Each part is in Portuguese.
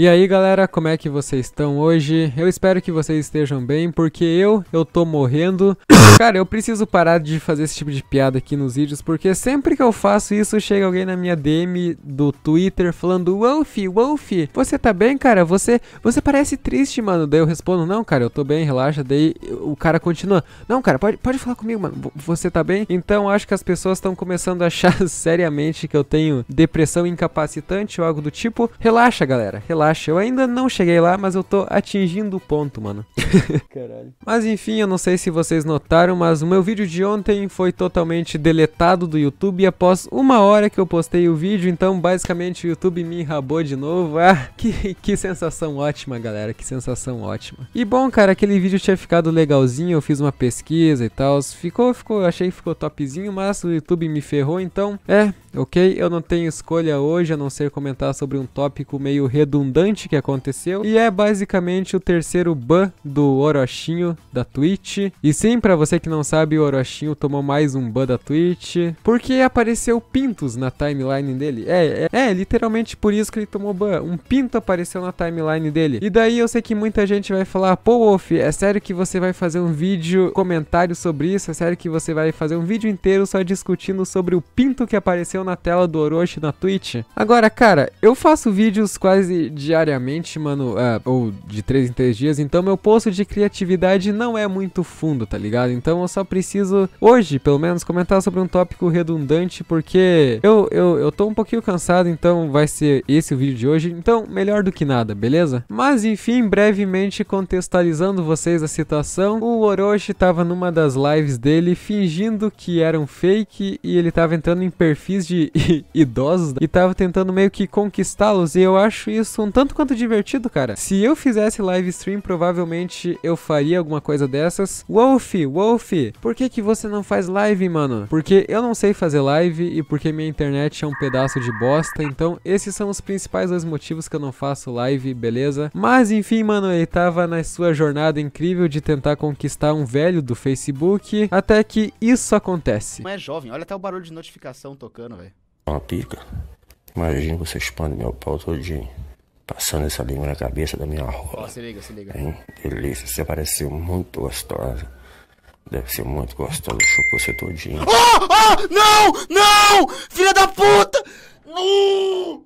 E aí galera, como é que vocês estão hoje? Eu espero que vocês estejam bem, porque eu, eu tô morrendo. Cara, eu preciso parar de fazer esse tipo de piada aqui nos vídeos, porque sempre que eu faço isso, chega alguém na minha DM do Twitter falando Wolf, Wolf, você tá bem, cara? Você, você parece triste, mano. Daí eu respondo, não, cara, eu tô bem, relaxa. Daí o cara continua, não, cara, pode, pode falar comigo, mano, você tá bem? Então acho que as pessoas estão começando a achar seriamente que eu tenho depressão incapacitante ou algo do tipo. Relaxa, galera, relaxa acho. Eu ainda não cheguei lá, mas eu tô atingindo o ponto, mano. Caralho. Mas enfim, eu não sei se vocês notaram, mas o meu vídeo de ontem foi totalmente deletado do YouTube após uma hora que eu postei o vídeo, então basicamente o YouTube me enrabou de novo. Ah, que, que sensação ótima, galera, que sensação ótima. E bom, cara, aquele vídeo tinha ficado legalzinho, eu fiz uma pesquisa e tal, ficou, ficou, achei que ficou topzinho, mas o YouTube me ferrou, então é, ok, eu não tenho escolha hoje, a não ser comentar sobre um tópico meio redundante que aconteceu. E é basicamente o terceiro ban do Orochinho da Twitch. E sim, para você que não sabe, o Orochinho tomou mais um ban da Twitch. Porque apareceu pintos na timeline dele. É, é, é literalmente por isso que ele tomou ban. Um pinto apareceu na timeline dele. E daí eu sei que muita gente vai falar: pô, Wolf, é sério que você vai fazer um vídeo comentário sobre isso? É sério que você vai fazer um vídeo inteiro só discutindo sobre o pinto que apareceu na tela do Orochi na Twitch? Agora, cara, eu faço vídeos quase diariamente, mano, é, ou de 3 em 3 dias, então meu poço de criatividade não é muito fundo, tá ligado? Então eu só preciso, hoje, pelo menos, comentar sobre um tópico redundante, porque eu, eu, eu tô um pouquinho cansado, então vai ser esse o vídeo de hoje, então melhor do que nada, beleza? Mas enfim, brevemente contextualizando vocês a situação, o Orochi tava numa das lives dele fingindo que era um fake e ele tava entrando em perfis de idosos e tava tentando meio que conquistá-los, e eu acho isso um um tanto quanto divertido, cara. Se eu fizesse live stream, provavelmente eu faria alguma coisa dessas. Wolf, Wolf, por que que você não faz live, mano? Porque eu não sei fazer live e porque minha internet é um pedaço de bosta, então esses são os principais dois motivos que eu não faço live, beleza? Mas enfim, mano, ele tava na sua jornada incrível de tentar conquistar um velho do Facebook, até que isso acontece. Mas é jovem, olha até o barulho de notificação tocando, velho. Uma pica. Imagina você expande meu pau todo dia passando essa língua na cabeça da minha rola. Oh, se liga, se liga. Hein? Delícia, você pareceu muito gostosa. Deve ser muito gostoso, chupou você todinho. Oh, oh, não, não, filha da puta! Não!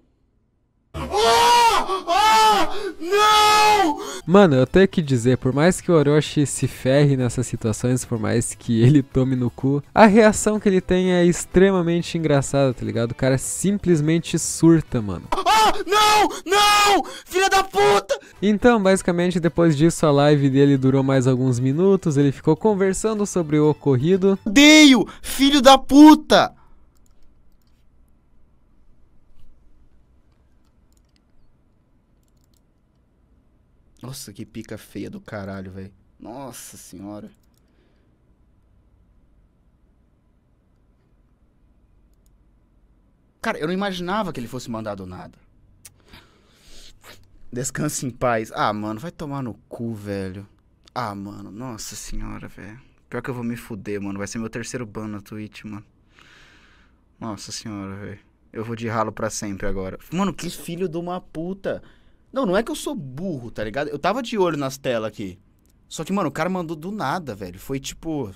Oh, oh, não! Mano, eu tenho que dizer, por mais que o Orochi se ferre nessas situações, por mais que ele tome no cu, a reação que ele tem é extremamente engraçada, tá ligado? O cara simplesmente surta, mano. Não! Não! Filha da puta! Então, basicamente, depois disso, a live dele durou mais alguns minutos. Ele ficou conversando sobre o ocorrido. Odeio! Filho da puta! Nossa, que pica feia do caralho, velho. Nossa senhora. Cara, eu não imaginava que ele fosse mandado nada. Descanse em paz. Ah, mano, vai tomar no cu, velho. Ah, mano, nossa senhora, velho. Pior que eu vou me fuder, mano. Vai ser meu terceiro ban na Twitch, mano. Nossa senhora, velho. Eu vou de ralo pra sempre agora. Mano, que filho de uma puta. Não, não é que eu sou burro, tá ligado? Eu tava de olho nas telas aqui. Só que, mano, o cara mandou do nada, velho. Foi tipo.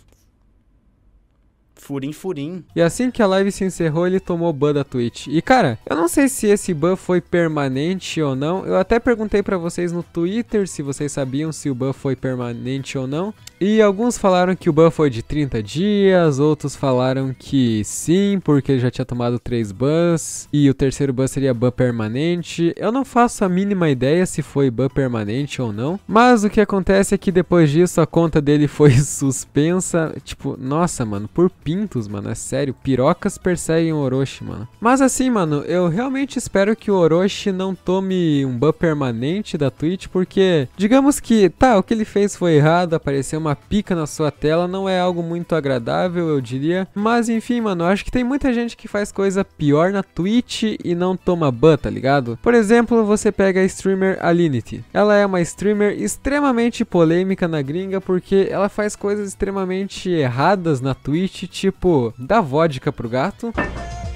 Furim, furim. E assim que a live se encerrou, ele tomou ban da Twitch. E cara, eu não sei se esse ban foi permanente ou não. Eu até perguntei para vocês no Twitter se vocês sabiam se o ban foi permanente ou não. E alguns falaram que o ban foi de 30 dias, outros falaram que sim, porque ele já tinha tomado 3 bans e o terceiro ban seria ban permanente. Eu não faço a mínima ideia se foi ban permanente ou não, mas o que acontece é que depois disso a conta dele foi suspensa. Tipo, nossa, mano, por pintos, mano. É sério, pirocas perseguem o Orochi, mano. Mas assim, mano, eu realmente espero que o Orochi não tome um ban permanente da Twitch, porque digamos que, tá, o que ele fez foi errado, apareceu uma pica na sua tela, não é algo muito agradável, eu diria. Mas enfim, mano, eu acho que tem muita gente que faz coisa pior na Twitch e não toma ban, tá ligado? Por exemplo, você pega a streamer Alinity. Ela é uma streamer extremamente polêmica na gringa porque ela faz coisas extremamente erradas na Twitch, tipo, dá vodka pro gato.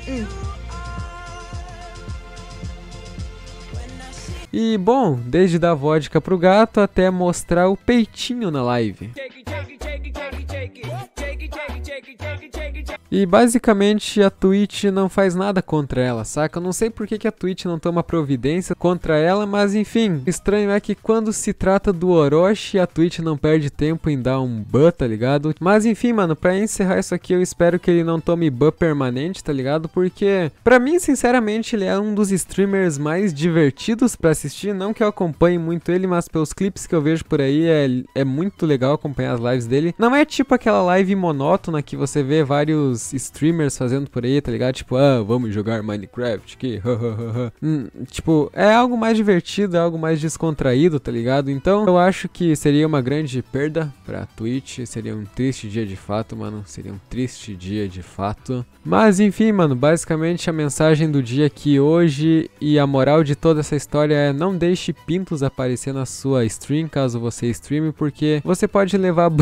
Hum. E bom, desde dar vodka pro gato até mostrar o peitinho na live. E basicamente a Twitch não faz nada contra ela, saca? Eu não sei por que, que a Twitch não toma providência contra ela, mas enfim, estranho é que quando se trata do Orochi, a Twitch não perde tempo em dar um ban, tá ligado? Mas enfim, mano, pra encerrar isso aqui, eu espero que ele não tome ban permanente, tá ligado? Porque, pra mim, sinceramente, ele é um dos streamers mais divertidos pra assistir. Não que eu acompanhe muito ele, mas pelos clipes que eu vejo por aí, é, é muito legal acompanhar as lives dele. Não é tipo aquela live monótona que você vê vários streamers fazendo por aí, tá ligado? Tipo, ah, vamos jogar Minecraft aqui, hum, Tipo, é algo mais divertido, é algo mais descontraído, tá ligado? Então eu acho que seria uma grande perda pra Twitch, seria um triste dia de fato, mano, seria um triste dia de fato. Mas enfim, mano, basicamente a mensagem do dia aqui hoje e a moral de toda essa história é não deixe pintos aparecer na sua stream caso você streame, porque você pode levar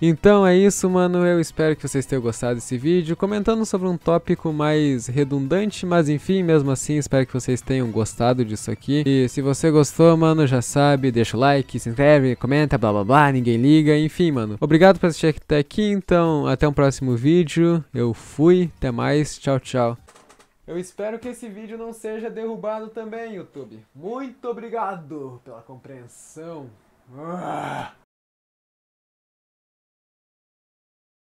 Então é isso, mano. Eu espero que vocês tenham gostado desse vídeo. Comentando sobre um tópico mais redundante, mas enfim, mesmo assim, espero que vocês tenham gostado disso aqui. E se você gostou, mano, já sabe, deixa o like, se inscreve, comenta, blá blá blá, ninguém liga, enfim, mano. Obrigado por assistir até aqui, então até um próximo vídeo. Eu fui, até mais, tchau, tchau. Eu espero que esse vídeo não seja derrubado também, YouTube. Muito obrigado pela compreensão. Ah!